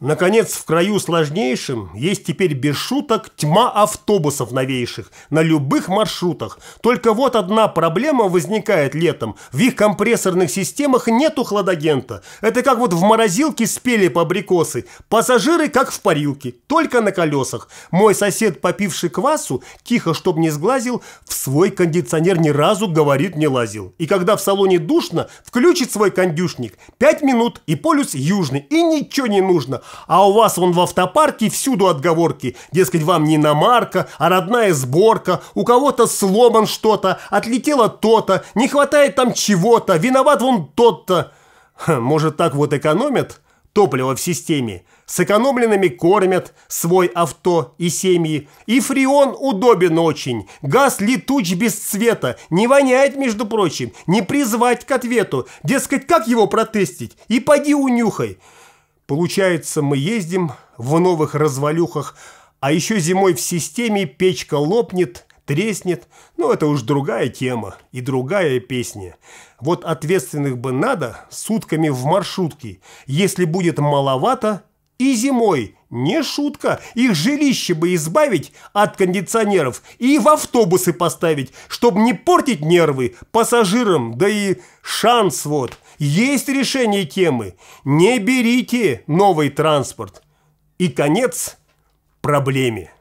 Наконец, в краю сложнейшем есть теперь без шуток тьма автобусов новейших на любых маршрутах. Только вот одна проблема возникает летом. В их компрессорных системах нету хладагента. Это как вот в морозилке спели по абрикосы. Пассажиры как в парилке, только на колесах. Мой сосед, попивший квасу, тихо, чтоб не сглазил, в свой кондиционер ни разу, говорит, не лазил. И когда в салоне душно, включит свой кондюшник. Пять минут и полюс южный, и ничего не нужно. А у вас вон в автопарке всюду отговорки. Дескать, вам не иномарка, а родная сборка. У кого-то сломан что-то, отлетело то-то, не хватает там чего-то, виноват вон тот-то. Может, так вот экономят? Топливо в системе. Сэкономленными кормят свой авто и семьи. И фреон удобен очень. Газ летуч без цвета. Не воняет, между прочим. Не призвать к ответу. Дескать, как его протестить? И поди унюхай. Получается, мы ездим в новых развалюхах, а еще зимой в системе печка лопнет, треснет. Ну, это уж другая тема и другая песня. Вот ответственных бы надо сутками в маршрутке. Если будет маловато, и зимой, не шутка, их жилище бы избавить от кондиционеров и в автобусы поставить, чтобы не портить нервы пассажирам, да и шанс вот – есть решение темы. Не берите новый транспорт. И конец проблеме.